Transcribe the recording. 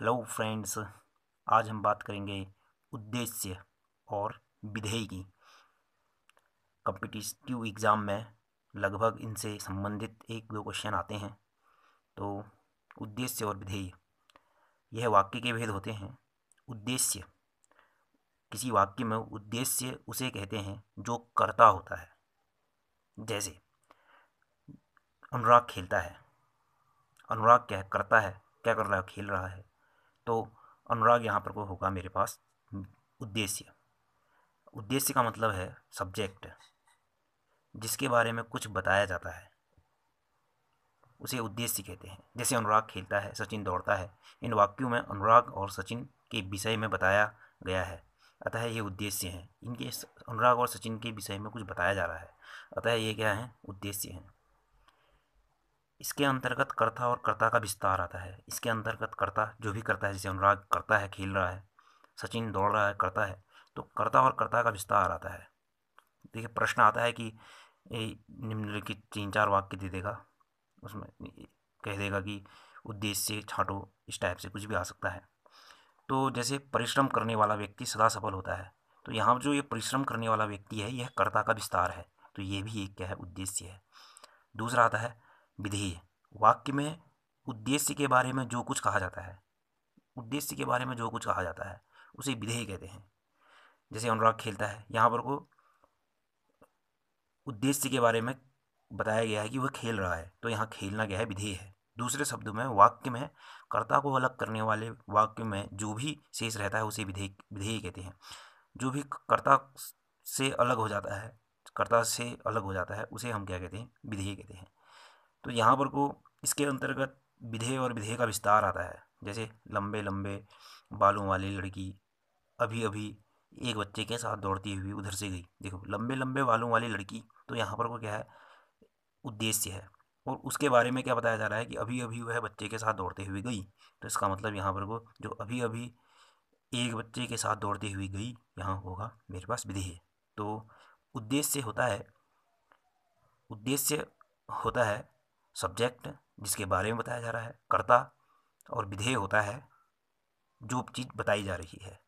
hello friends आज हम बात करेंगे उद्देश्य और विधेय की कंपिटिटिव एग्ज़ाम में लगभग इनसे संबंधित एक दो क्वेश्चन आते हैं तो उद्देश्य और विधेय यह वाक्य के भेद होते हैं उद्देश्य किसी वाक्य में उद्देश्य उसे कहते हैं जो करता होता है जैसे अनुराग खेलता है अनुराग क्या करता है क्या कर रहा है खेल रहा है तो अनुराग यहाँ पर को होगा मेरे पास उद्देश्य उद्देश्य का मतलब है सब्जेक्ट जिसके बारे में कुछ बताया जाता है उसे उद्देश्य कहते हैं जैसे अनुराग खेलता है सचिन दौड़ता है इन वाक्यों में अनुराग और सचिन के विषय में बताया गया है अतः ये उद्देश्य हैं इनके अनुराग और सचिन के विषय में कुछ बताया जा रहा है अतः ये क्या है उद्देश्य हैं इसके अंतर्गत कर्ता और कर्ता का विस्तार आता है इसके अंतर्गत कर्ता जो भी करता है जैसे अनुराग करता है खेल रहा है सचिन दौड़ रहा है करता है तो कर्ता और कर्ता का विस्तार आता है देखिए प्रश्न आता है कि निम्नलिखित तीन चार वाक्य दे देगा उसमें कह देगा कि उद्देश्य छाँटो इस टाइप से कुछ भी आ सकता है तो जैसे परिश्रम करने वाला व्यक्ति सदा सफल होता है तो यहाँ जो ये परिश्रम करने वाला व्यक्ति है यह कर्ता का विस्तार है तो ये भी एक क्या है उद्देश्य है दूसरा आता है विधेय वाक्य में उद्देश्य के बारे में जो कुछ कहा जाता है उद्देश्य के बारे में जो कुछ कहा जाता है उसे विधेय कहते हैं जैसे अनुराग खेलता है यहाँ पर को उद्देश्य के बारे में बताया गया है कि वह खेल रहा है तो यहाँ खेलना क्या है विधेय है दूसरे शब्दों में वाक्य में कर्ता को अलग करने वाले वाक्य में जो भी शेष रहता है उसे विधेय विधेय कहते हैं जो भी कर्ता से अलग हो जाता है कर्ता से अलग हो जाता है उसे हम क्या कहते हैं विधेय कहते हैं तो यहाँ पर को इसके अंतर्गत विधेय और विधेय का विस्तार आता है जैसे लंबे लंबे बालों वाली लड़की अभी अभी एक बच्चे के साथ दौड़ती हुई उधर से गई देखो लंबे लंबे बालों वाली लड़की तो यहाँ पर को क्या है उद्देश्य है और उसके बारे में क्या बताया जा रहा है कि अभी अभी वह बच्चे के साथ दौड़ते हुए गई तो इसका मतलब यहाँ पर को जो अभी अभी एक बच्चे के साथ दौड़ती हुई गई यहाँ होगा मेरे पास विधेय तो उद्देश्य होता है उद्देश्य होता है सब्जेक्ट जिसके बारे में बताया जा रहा है कर्ता और विधेय होता है जो चीज़ बताई जा रही है